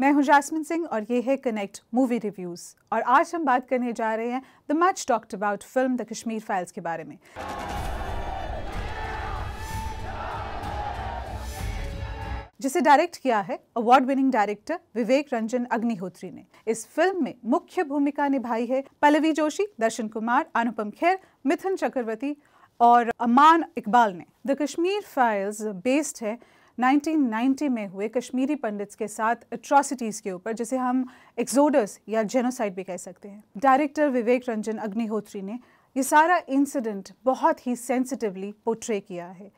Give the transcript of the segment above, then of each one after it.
मैं हूं जासमिन सिंह और ये है कनेक्ट मूवी रिव्यूज़ और आज हम बात करने जा रहे हैं the much talked about film the Kashmir files के बारे में जिसे डायरेक्ट किया है award winning director Vivek Ranjan Agnihotri ने इस फिल्म में मुख्य भूमिका निभाई है पल्लवी जोशी दर्शन कुमार अनुपम खेर मिथुन चक्रवर्ती और अमान इकबाल ने द कश्मीर फाइल्स बेस्ड है 1990 में हुए कश्मीरी पंडित्स के साथ एट्रॉसिटीज़ के ऊपर जिसे हम एक्सोडस या जेनोसाइड भी कह सकते हैं डायरेक्टर विवेक रंजन अग्निहोत्री ने ये सारा इंसिडेंट बहुत ही सेंसिटिवली पोट्रे किया है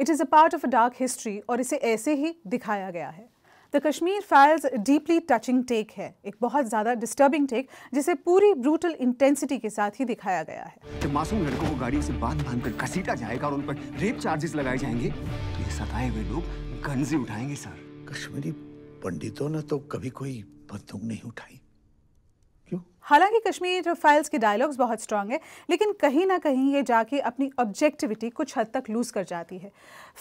it is a part of a dark history और इसे ऐसे ही दिखाया गया है the Kashmir files deeply touching take है एक बहुत ज़्यादा डिस्टर्बिंग टेक जिसे पूरी ब्रूटल इंटेंसिटी के साथ ही दिखाया गया है जब मासूम लड़कों को गाड़ियों से बांध बांध कर घसीटा जाएगा और उन पर रेप चार्जेस लगाए जाएंगे तो ये सताए हुए लोग गंजे उठाएंगे सर कश्मीरी पंडितों ने तो कभी कोई बंदूक नहीं उठाई हालांकि कश्मीर फाइल्स के डायलॉग्स बहुत स्ट्रांग है लेकिन कहीं ना कहीं ये जाके अपनी ऑब्जेक्टिविटी कुछ हद तक लूज़ कर जाती है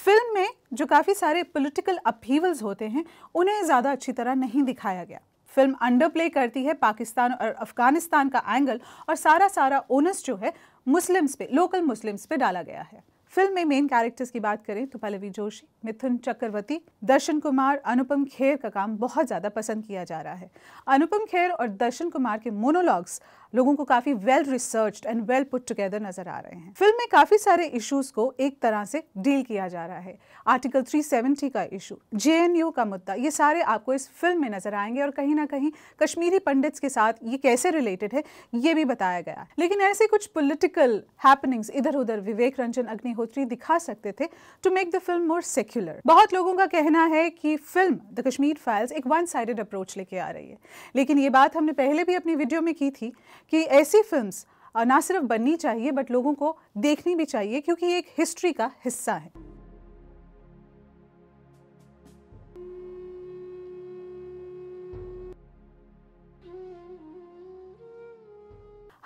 फिल्म में जो काफ़ी सारे पॉलिटिकल अपहीवल्स होते हैं उन्हें ज़्यादा अच्छी तरह नहीं दिखाया गया फिल्म अंडरप्ले करती है पाकिस्तान और अफ़गानिस्तान का एंगल और सारा सारा ओनस जो है मुस्लिम्स पे लोकल मुस्लिम्स पे डाला गया है फिल्म में मेन कैरेक्टर्स की बात करें तो पल्लवी जोशी मिथुन चक्रवर्ती दर्शन कुमार अनुपम खेर का काम बहुत ज़्यादा पसंद किया जा रहा है अनुपम खेर और दर्शन कुमार के मोनोलॉग्स लोगों को काफ़ी well research and well put together नज़र आ रहे हैं फिल्म में काफ़ी सारे इश्यूज को एक तरह से डील किया जा रहा है आर्टिकल 370 का इशू जे का मुद्दा ये सारे आपको इस फिल्म में नज़र आएंगे और कहीं ना कहीं कश्मीरी पंडित्स के साथ ये कैसे रिलेटेड है ये भी बताया गया लेकिन ऐसे कुछ पोलिटिकल हैपनिंग्स इधर उधर विवेक रंजन अग्निहोत्र बढ़ोतरी दिखा सकते थे to make the film more secular बहुत लोगों का कहना है कि फिल्म द कश्मीर फाइल्स एक वन साइडेड अप्रोच लेके आ रही है लेकिन ये बात हमने पहले भी अपनी वीडियो में की थी कि ऐसी फिल्म ना सिर्फ बननी चाहिए बट लोगों को देखनी भी चाहिए क्योंकि ये एक हिस्ट्री का हिस्सा है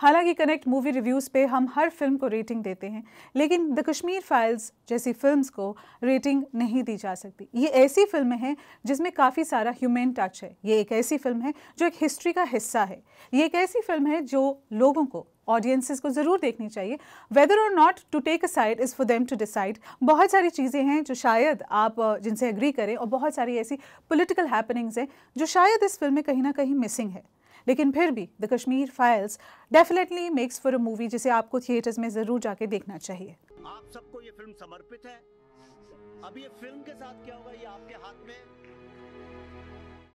हालांकि कनेक्ट मूवी रिव्यूज़ पे हम हर फिल्म को रेटिंग देते हैं लेकिन द कश्मीर फाइल्स जैसी फिल्म्स को रेटिंग नहीं दी जा सकती ये ऐसी फिल्म है जिसमें काफ़ी सारा ह्यूमन टच है ये एक ऐसी फिल्म है जो एक हिस्ट्री का हिस्सा है ये एक ऐसी फिल्म है जो लोगों को ऑडियंसिस को ज़रूर देखनी चाहिए वेदर और not to take a side is for them to decide बहुत सारी चीज़ें हैं जो शायद आप जिनसे एग्री करें और बहुत सारी ऐसी पोलिटिकल हैपनिंग्स हैं जो शायद इस फिल्म में कहीं ना कहीं मिसिंग है लेकिन फिर भी the Kashmir files definitely makes for a movie जिसे आपको थिएटर्स में ज़रूर जाके देखना चाहिए आप सबको ये फिल्म समर्पित है अब ये फिल्म के साथ क्या होगा ये आपके हाथ में